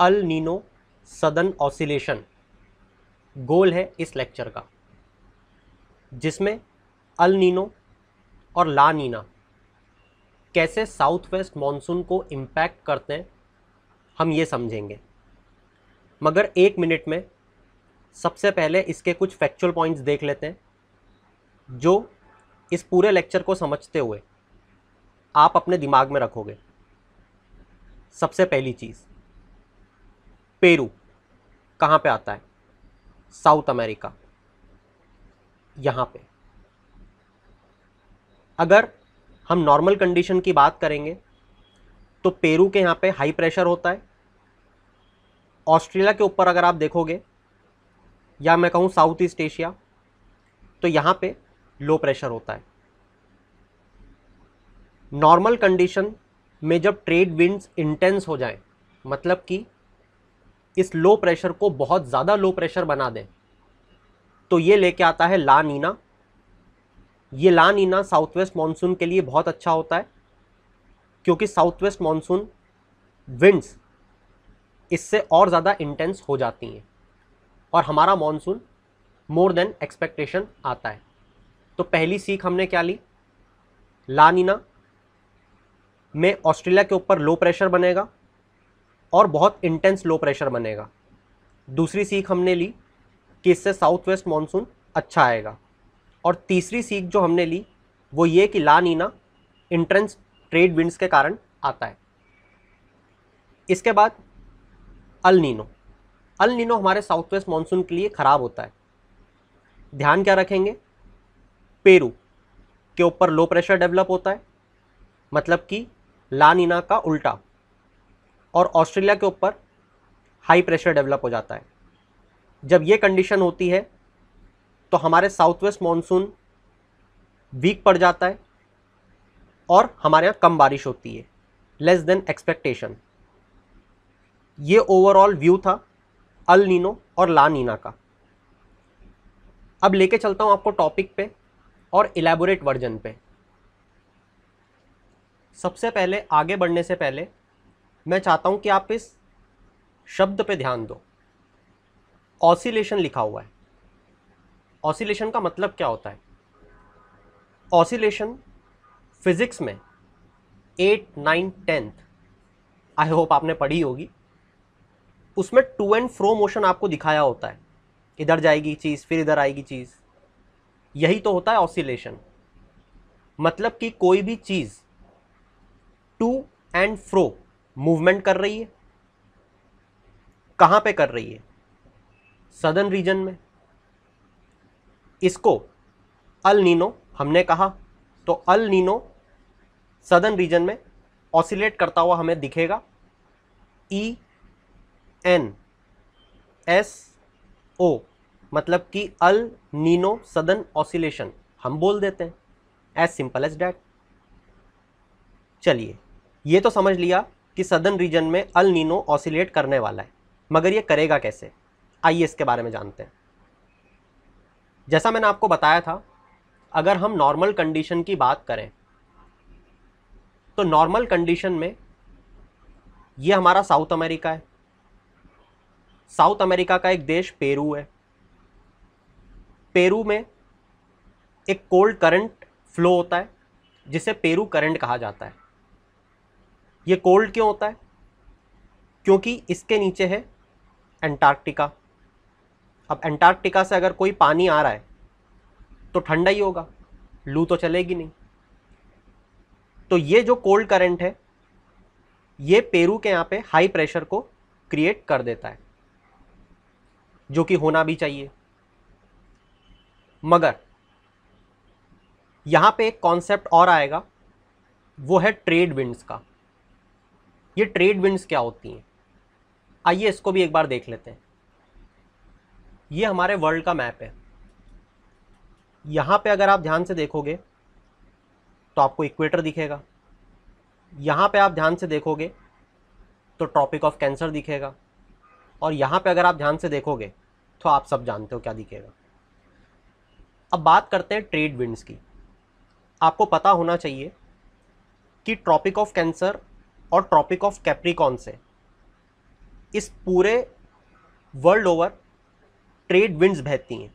अल Nino सदन oscillation गोल है इस लेक्चर का जिसमें अल नीनो और ला नीना कैसे साउथ वेस्ट मानसून को इम्पैक्ट करते हैं हम ये समझेंगे मगर एक मिनट में सबसे पहले इसके कुछ फैक्चुअल पॉइंट्स देख लेते हैं जो इस पूरे लेक्चर को समझते हुए आप अपने दिमाग में रखोगे सबसे पहली चीज़ पेरू कहाँ पे आता है साउथ अमेरिका यहाँ पे अगर हम नॉर्मल कंडीशन की बात करेंगे तो पेरू के यहाँ पे हाई प्रेशर होता है ऑस्ट्रेलिया के ऊपर अगर आप देखोगे या मैं कहूँ साउथ ईस्ट एशिया तो यहाँ पे लो प्रेशर होता है नॉर्मल कंडीशन में जब ट्रेड विंड्स इंटेंस हो जाए मतलब कि इस लो प्रेशर को बहुत ज़्यादा लो प्रेशर बना दें तो ये लेके आता है ला नीना ये La Nina south west monsoon के लिए बहुत अच्छा होता है क्योंकि साउथ वेस्ट मानसून विंड्स इससे और ज़्यादा इंटेंस हो जाती हैं और हमारा मानसून मोर देन एक्सपेक्टेशन आता है तो पहली सीख हमने क्या ली लानीना में ऑस्ट्रेलिया के ऊपर लो प्रेशर बनेगा और बहुत इंटेंस लो प्रेशर बनेगा दूसरी सीख हमने ली कि इससे साउथ वेस्ट मानसून अच्छा आएगा और तीसरी सीख जो हमने ली वो ये कि La Nina intense trade winds के कारण आता है इसके बाद अल नीनो अल नीनो हमारे साउथ वेस्ट मानसून के लिए ख़राब होता है ध्यान क्या रखेंगे पेरू के ऊपर लो प्रेशर डेवलप होता है मतलब कि ला नीना का उल्टा और ऑस्ट्रेलिया के ऊपर हाई प्रेशर डेवलप हो जाता है जब ये कंडीशन होती है तो हमारे साउथ वेस्ट मानसून वीक पड़ जाता है और हमारे यहाँ कम बारिश होती है लेस देन एक्सपेक्टेशन ये ओवरऑल व्यू था अल नीनो और ला नीना का अब लेके चलता हूँ आपको टॉपिक पे और इलेबोरेट वर्जन पे सबसे पहले आगे बढ़ने से पहले मैं चाहता हूं कि आप इस शब्द पे ध्यान दो ऑसिलेशन लिखा हुआ है ऑसिलेशन का मतलब क्या होता है ऑसिलेशन फिज़िक्स में eight nine tenth I hope आपने पढ़ी होगी उसमें टू एंड फ्रो मोशन आपको दिखाया होता है इधर जाएगी चीज़ फिर इधर आएगी चीज़ यही तो होता है ऑसिलेशन मतलब कि कोई भी चीज़ टू एंड फ्रो मूवमेंट कर रही है कहां पे कर रही है सदन रीजन में इसको अल नीनो हमने कहा तो अल नीनो सदन रीजन में ऑसिलेट करता हुआ हमें दिखेगा ई एन एस ओ मतलब कि अल नीनो सदन ऑसिलेशन हम बोल देते हैं एज सिंपल एज डैट चलिए ये तो समझ लिया कि सदर्न रीजन में अल नीनो ऑसिलेट करने वाला है मगर ये करेगा कैसे आइए इसके बारे में जानते हैं जैसा मैंने आपको बताया था अगर हम नॉर्मल कंडीशन की बात करें तो नॉर्मल कंडीशन में ये हमारा साउथ अमेरिका है साउथ अमेरिका का एक देश पेरू है पेरू में एक कोल्ड करंट फ्लो होता है जिसे पेरू करंट कहा जाता है ये कोल्ड क्यों होता है क्योंकि इसके नीचे है एंटार्क्टिका अब एंटार्क्टिका से अगर कोई पानी आ रहा है तो ठंडा ही होगा लू तो चलेगी नहीं तो ये जो कोल्ड करंट है ये पेरू के यहाँ पे हाई प्रेशर को क्रिएट कर देता है जो कि होना भी चाहिए मगर यहाँ पे एक कॉन्सेप्ट और आएगा वो है ट्रेड विंड्स का ये ट्रेड विंड्स क्या होती हैं आइए इसको भी एक बार देख लेते हैं ये हमारे वर्ल्ड का मैप है यहाँ पे अगर आप ध्यान से देखोगे तो आपको इक्वेटर दिखेगा यहाँ पे आप ध्यान से देखोगे तो ट्रॉपिक ऑफ कैंसर दिखेगा और यहाँ पे अगर आप ध्यान से देखोगे तो आप सब जानते हो क्या दिखेगा अब बात करते हैं ट्रेड विंड्स की आपको पता होना चाहिए कि ट्रॉपिक ऑफ कैंसर और ट्रॉपिक ऑफ कैप्रिकॉन से इस पूरे वर्ल्ड ओवर ट्रेड विंड्स बहती हैं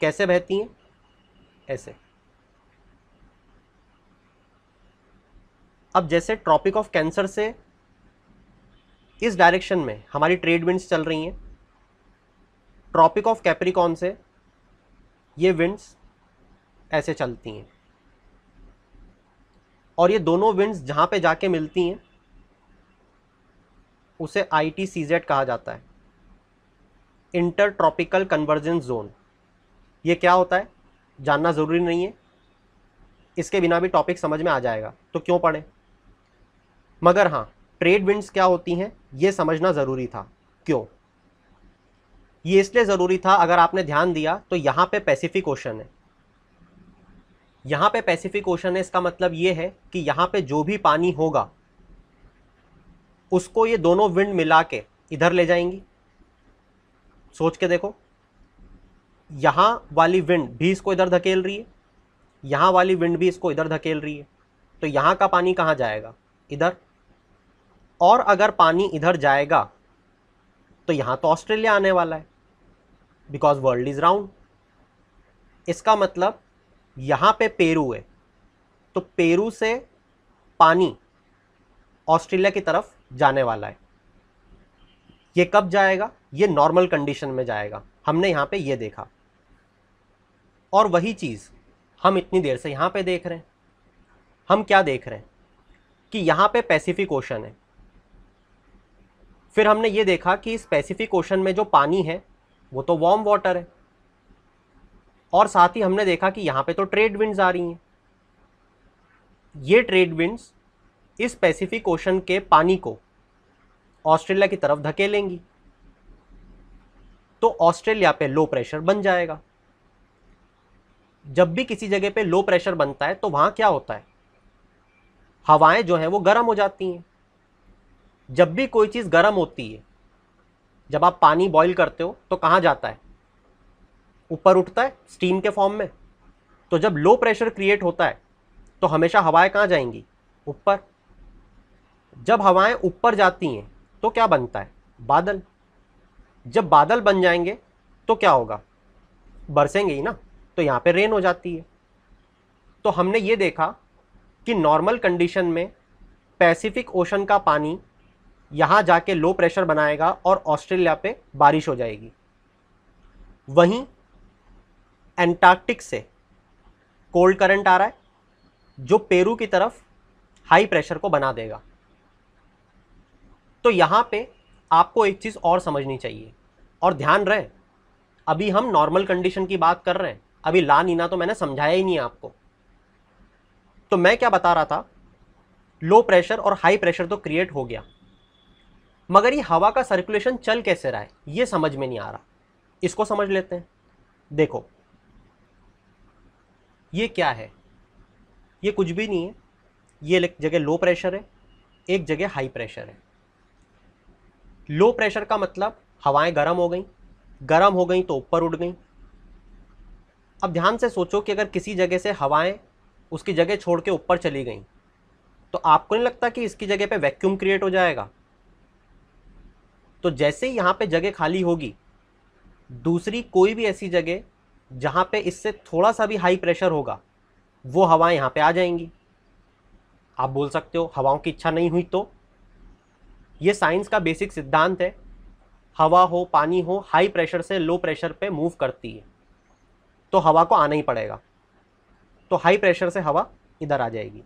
कैसे बहती हैं ऐसे अब जैसे ट्रॉपिक ऑफ कैंसर से इस डायरेक्शन में हमारी ट्रेड विंड्स चल रही हैं ट्रॉपिक ऑफ कैप्रिकॉन से ये विंड्स ऐसे चलती हैं और ये दोनों विंड्स जहाँ पे जाके मिलती हैं उसे आई कहा जाता है इंटर ट्रॉपिकल कन्वर्जेंस जोन ये क्या होता है जानना ज़रूरी नहीं है इसके बिना भी टॉपिक समझ में आ जाएगा तो क्यों पढ़ें मगर हाँ ट्रेड विंड्स क्या होती हैं ये समझना ज़रूरी था क्यों ये इसलिए ज़रूरी था अगर आपने ध्यान दिया तो यहाँ पे पैसिफिक ओशन है यहाँ पे पैसिफिक ओशन है इसका मतलब ये है कि यहाँ पे जो भी पानी होगा उसको ये दोनों विंड मिला के इधर ले जाएंगी सोच के देखो यहाँ वाली विंड भी इसको इधर धकेल रही है यहाँ वाली विंड भी इसको इधर धकेल रही है तो यहाँ का पानी कहाँ जाएगा इधर और अगर पानी इधर जाएगा तो यहाँ तो ऑस्ट्रेलिया आने वाला है बिकॉज वर्ल्ड इज़ राउंड इसका मतलब यहाँ पे पेरू है तो पेरू से पानी ऑस्ट्रेलिया की तरफ जाने वाला है ये कब जाएगा ये नॉर्मल कंडीशन में जाएगा हमने यहाँ पे ये देखा और वही चीज़ हम इतनी देर से यहाँ पे देख रहे हैं हम क्या देख रहे हैं कि यहाँ पे पैसिफिक ओशन है फिर हमने ये देखा कि इस पैसिफिक ओशन में जो पानी है वो तो वार्म वाटर है और साथ ही हमने देखा कि यहाँ पे तो ट्रेड विंड्स आ रही हैं ये ट्रेड विंड्स इस पैसिफिक ओशन के पानी को ऑस्ट्रेलिया की तरफ धकेलेंगी तो ऑस्ट्रेलिया पे लो प्रेशर बन जाएगा जब भी किसी जगह पे लो प्रेशर बनता है तो वहां क्या होता है हवाएं जो हैं वो गर्म हो जाती हैं जब भी कोई चीज़ गर्म होती है जब आप पानी बॉईल करते हो तो कहां जाता है ऊपर उठता है स्टीम के फॉर्म में तो जब लो प्रेशर क्रिएट होता है तो हमेशा हवाएं कहाँ जाएंगी ऊपर जब हवाएं ऊपर जाती हैं तो क्या बनता है बादल जब बादल बन जाएंगे तो क्या होगा बरसेंगे ही ना तो यहाँ पे रेन हो जाती है तो हमने ये देखा कि नॉर्मल कंडीशन में पैसिफिक ओशन का पानी यहाँ जाके लो प्रेशर बनाएगा और ऑस्ट्रेलिया पे बारिश हो जाएगी वहीं एंटार्कटिक से कोल्ड करंट आ रहा है जो पेरू की तरफ हाई प्रेशर को बना देगा तो यहाँ पे आपको एक चीज़ और समझनी चाहिए और ध्यान रहे अभी हम नॉर्मल कंडीशन की बात कर रहे हैं अभी ला नीना तो मैंने समझाया ही नहीं आपको तो मैं क्या बता रहा था लो प्रेशर और हाई प्रेशर तो क्रिएट हो गया मगर ये हवा का सर्कुलेशन चल कैसे रहा है ये समझ में नहीं आ रहा इसको समझ लेते हैं देखो ये क्या है ये कुछ भी नहीं है ये जगह लो प्रेशर है एक जगह हाई प्रेशर है लो प्रेशर का मतलब हवाएं गर्म हो गई गर्म हो गई तो ऊपर उड़ गई अब ध्यान से सोचो कि अगर किसी जगह से हवाएं उसकी जगह छोड़ के ऊपर चली गई तो आपको नहीं लगता कि इसकी जगह पे वैक्यूम क्रिएट हो जाएगा तो जैसे ही यहाँ पे जगह खाली होगी दूसरी कोई भी ऐसी जगह जहाँ पे इससे थोड़ा सा भी हाई प्रेशर होगा वो हवाएं यहाँ पे आ जाएंगी आप बोल सकते हो हवाओं की इच्छा नहीं हुई तो ये साइंस का बेसिक सिद्धांत है हवा हो पानी हो हाई प्रेशर से लो प्रेशर पे मूव करती है तो हवा को आना ही पड़ेगा तो हाई प्रेशर से हवा इधर आ जाएगी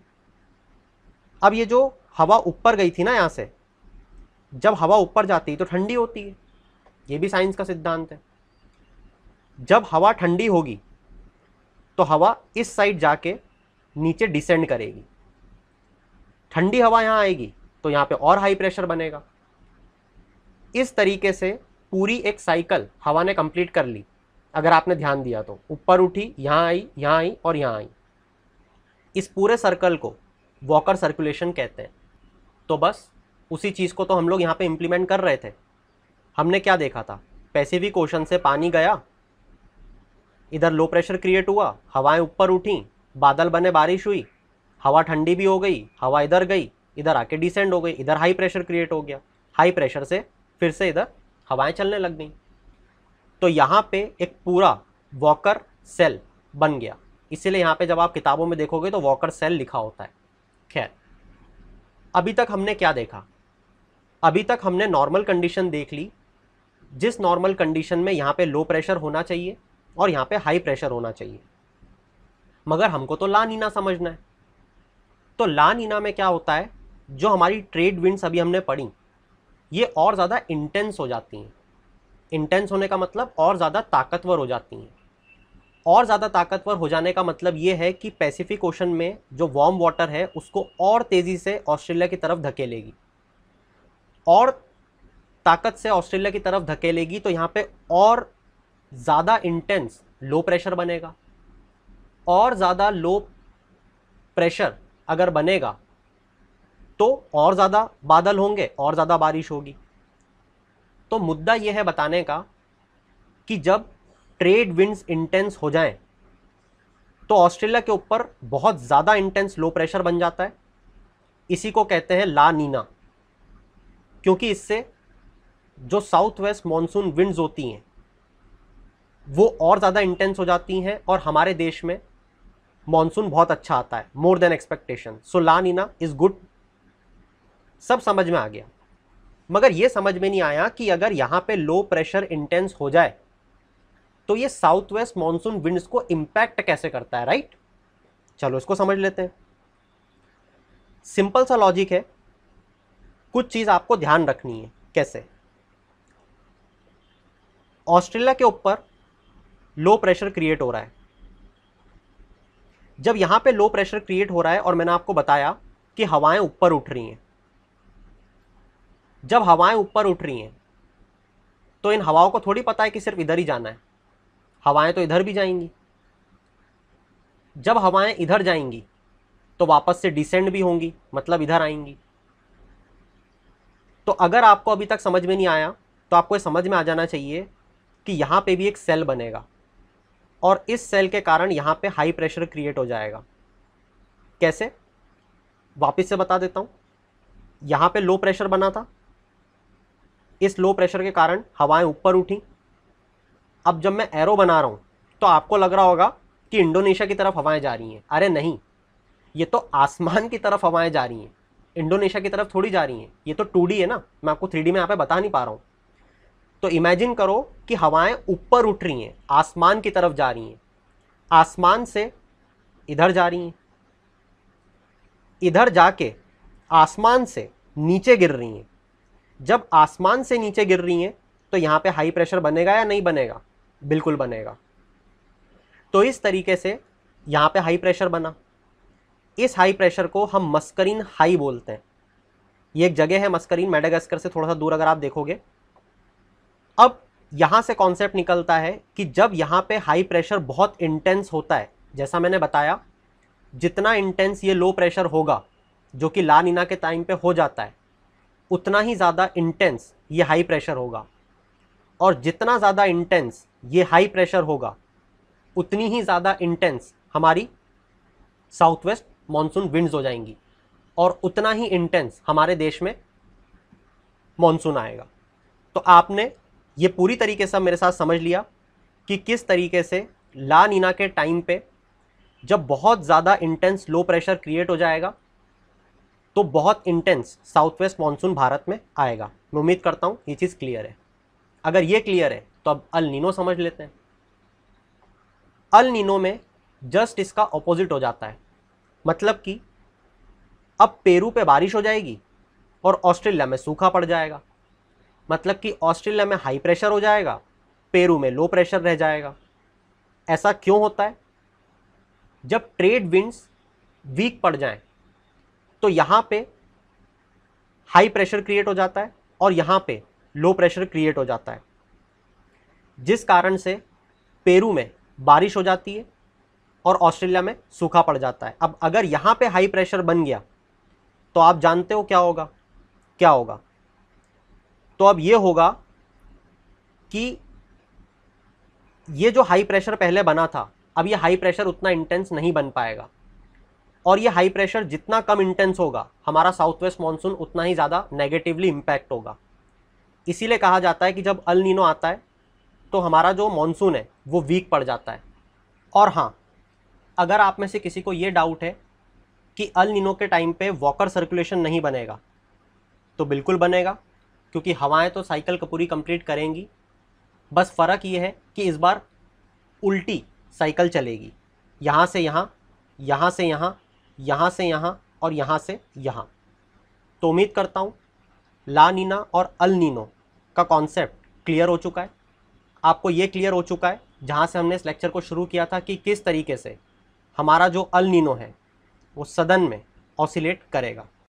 अब ये जो हवा ऊपर गई थी ना यहाँ से जब हवा ऊपर जाती है तो ठंडी होती है ये भी साइंस का सिद्धांत है जब हवा ठंडी होगी तो हवा इस साइड जाके नीचे डिसेंड करेगी ठंडी हवा यहाँ आएगी तो यहाँ पे और हाई प्रेशर बनेगा इस तरीके से पूरी एक साइकिल हवा ने कंप्लीट कर ली अगर आपने ध्यान दिया तो ऊपर उठी यहाँ आई यहाँ आई और यहाँ आई इस पूरे सर्कल को वॉकर सर्कुलेशन कहते हैं तो बस उसी चीज़ को तो हम लोग यहाँ पे इम्प्लीमेंट कर रहे थे हमने क्या देखा था पैसिफिक ओशन से पानी गया इधर लो प्रेशर क्रिएट हुआ हवाएं ऊपर उठी बादल बने बारिश हुई हवा ठंडी भी हो गई हवा इधर गई इधर आके डिसेंड हो गई इधर हाई प्रेशर क्रिएट हो गया हाई प्रेशर से फिर से इधर हवाएं चलने लग गई तो यहाँ पे एक पूरा वॉकर सेल बन गया इसीलिए यहाँ पे जब आप किताबों में देखोगे तो वॉकर सेल लिखा होता है खैर अभी तक हमने क्या देखा अभी तक हमने नॉर्मल कंडीशन देख ली जिस नॉर्मल कंडीशन में यहाँ पे लो प्रेशर होना चाहिए और यहाँ पे हाई प्रेशर होना चाहिए मगर हमको तो ला नीना समझना है तो ला नीना में क्या होता है जो हमारी ट्रेड विंड्स अभी हमने पढ़ी ये और ज़्यादा इंटेंस हो जाती हैं इंटेंस होने का मतलब और ज़्यादा ताकतवर हो जाती हैं और ज़्यादा ताकतवर हो जाने का मतलब ये है कि पैसिफिक ओशन में जो वार्म वाटर है उसको और तेज़ी से ऑस्ट्रेलिया की तरफ धकेलेगी और ताकत से ऑस्ट्रेलिया की तरफ धकेलेगी तो यहाँ पे और ज़्यादा इंटेंस लो प्रेशर बनेगा और ज़्यादा लो प्रेशर अगर बनेगा तो और ज़्यादा बादल होंगे और ज़्यादा बारिश होगी तो मुद्दा यह है बताने का कि जब ट्रेड विंड्स इंटेंस हो जाएं तो ऑस्ट्रेलिया के ऊपर बहुत ज़्यादा इंटेंस लो प्रेशर बन जाता है इसी को कहते हैं ला नीना क्योंकि इससे जो साउथ वेस्ट मानसून विंड्स होती हैं वो और ज़्यादा इंटेंस हो जाती हैं और हमारे देश में मानसून बहुत अच्छा आता है more than expectation so La Nina is good सब समझ में आ गया मगर ये समझ में नहीं आया कि अगर यहाँ पे लो प्रेशर इंटेंस हो जाए तो ये साउथ वेस्ट मानसून विंड्स को इम्पैक्ट कैसे करता है राइट चलो इसको समझ लेते हैं सिंपल सा लॉजिक है कुछ चीज़ आपको ध्यान रखनी है कैसे ऑस्ट्रेलिया के ऊपर लो प्रेशर क्रिएट हो रहा है जब यहाँ पे लो प्रेशर क्रिएट हो रहा है और मैंने आपको बताया कि हवाएं ऊपर उठ रही हैं जब हवाएं ऊपर उठ रही हैं तो इन हवाओं को थोड़ी पता है कि सिर्फ इधर ही जाना है हवाएं तो इधर भी जाएंगी जब हवाएं इधर जाएंगी तो वापस से डिसेंड भी होंगी मतलब इधर आएंगी तो अगर आपको अभी तक समझ में नहीं आया तो आपको ये समझ में आ जाना चाहिए कि यहाँ पे भी एक सेल बनेगा और इस सेल के कारण यहाँ पे हाई प्रेशर क्रिएट हो जाएगा कैसे वापस से बता देता हूँ यहाँ पे लो प्रेशर बना था इस लो प्रेशर के कारण हवाएं ऊपर उठी अब जब मैं एरो बना रहा हूँ तो आपको लग रहा होगा कि इंडोनेशिया की तरफ हवाएं जा रही हैं अरे नहीं ये तो आसमान की तरफ हवाएं जा रही हैं इंडोनेशिया की तरफ थोड़ी जा रही हैं ये तो टू है ना मैं आपको थ्री में यहाँ पे बता नहीं पा रहा हूँ तो इमेजिन करो कि हवाएँ ऊपर उठ रही हैं आसमान की तरफ जा रही हैं आसमान से इधर जा रही हैं इधर जाके आसमान से नीचे गिर रही हैं जब आसमान से नीचे गिर रही हैं तो यहाँ पे हाई प्रेशर बनेगा या नहीं बनेगा बिल्कुल बनेगा तो इस तरीके से यहाँ पे हाई प्रेशर बना इस हाई प्रेशर को हम मस्करीन हाई बोलते हैं ये एक जगह है मस्करीन मेडागास्कर से थोड़ा सा दूर अगर आप देखोगे अब यहाँ से कॉन्सेप्ट निकलता है कि जब यहाँ पे हाई प्रेशर बहुत इंटेंस होता है जैसा मैंने बताया जितना इंटेंस ये लो प्रेशर होगा जो कि लानिना के टाइम पे हो जाता है उतना ही ज़्यादा इंटेंस ये हाई प्रेशर होगा और जितना ज़्यादा इंटेंस ये हाई प्रेशर होगा उतनी ही ज़्यादा इंटेंस हमारी साउथ वेस्ट मानसून विंड्स हो जाएंगी और उतना ही इंटेंस हमारे देश में मानसून आएगा तो आपने ये पूरी तरीके से मेरे साथ समझ लिया कि किस तरीके से ला नीना के टाइम पे जब बहुत ज़्यादा इंटेंस लो प्रेशर क्रिएट हो जाएगा तो बहुत intense south west monsoon Bharat में आएगा मैं उम्मीद करता हूँ ये चीज़ क्लियर है अगर ये क्लियर है तो अब अल नीनो समझ लेते हैं अल नीनो में जस्ट इसका ऑपोजिट हो जाता है मतलब कि अब पेरू पे बारिश हो जाएगी और ऑस्ट्रेलिया में सूखा पड़ जाएगा मतलब कि ऑस्ट्रेलिया में हाई प्रेशर हो जाएगा पेरू में लो प्रेशर रह जाएगा ऐसा क्यों होता है जब ट्रेड विंड्स वीक पड़ जाएं तो यहाँ पे हाई प्रेशर क्रिएट हो जाता है और यहाँ पे लो प्रेशर क्रिएट हो जाता है जिस कारण से पेरू में बारिश हो जाती है और ऑस्ट्रेलिया में सूखा पड़ जाता है अब अगर यहाँ पे हाई प्रेशर बन गया तो आप जानते हो क्या होगा क्या होगा तो अब ये होगा कि ये जो हाई प्रेशर पहले बना था अब ये हाई प्रेशर उतना इंटेंस नहीं बन पाएगा और ये हाई प्रेशर जितना कम इंटेंस होगा हमारा साउथ वेस्ट मानसून उतना ही ज़्यादा नेगेटिवली इम्पैक्ट होगा इसीलिए कहा जाता है कि जब अल नीनो आता है तो हमारा जो मानसून है वो वीक पड़ जाता है और हाँ अगर आप में से किसी को ये डाउट है कि अल नीनो के टाइम पे वॉकर सर्कुलेशन नहीं बनेगा तो बिल्कुल बनेगा क्योंकि हवाएं तो साइकिल पूरी कंप्लीट करेंगी बस फ़र्क ये है कि इस बार उल्टी साइकिल चलेगी यहाँ से यहाँ यहाँ से यहाँ यहाँ से यहाँ और यहाँ से यहाँ तो उम्मीद करता हूँ ला नीना और अल नीनो का कॉन्सेप्ट क्लियर हो चुका है आपको ये क्लियर हो चुका है जहाँ से हमने इस लेक्चर को शुरू किया था कि किस तरीके से हमारा जो अल नीनो है वो सदन में ऑसिलेट करेगा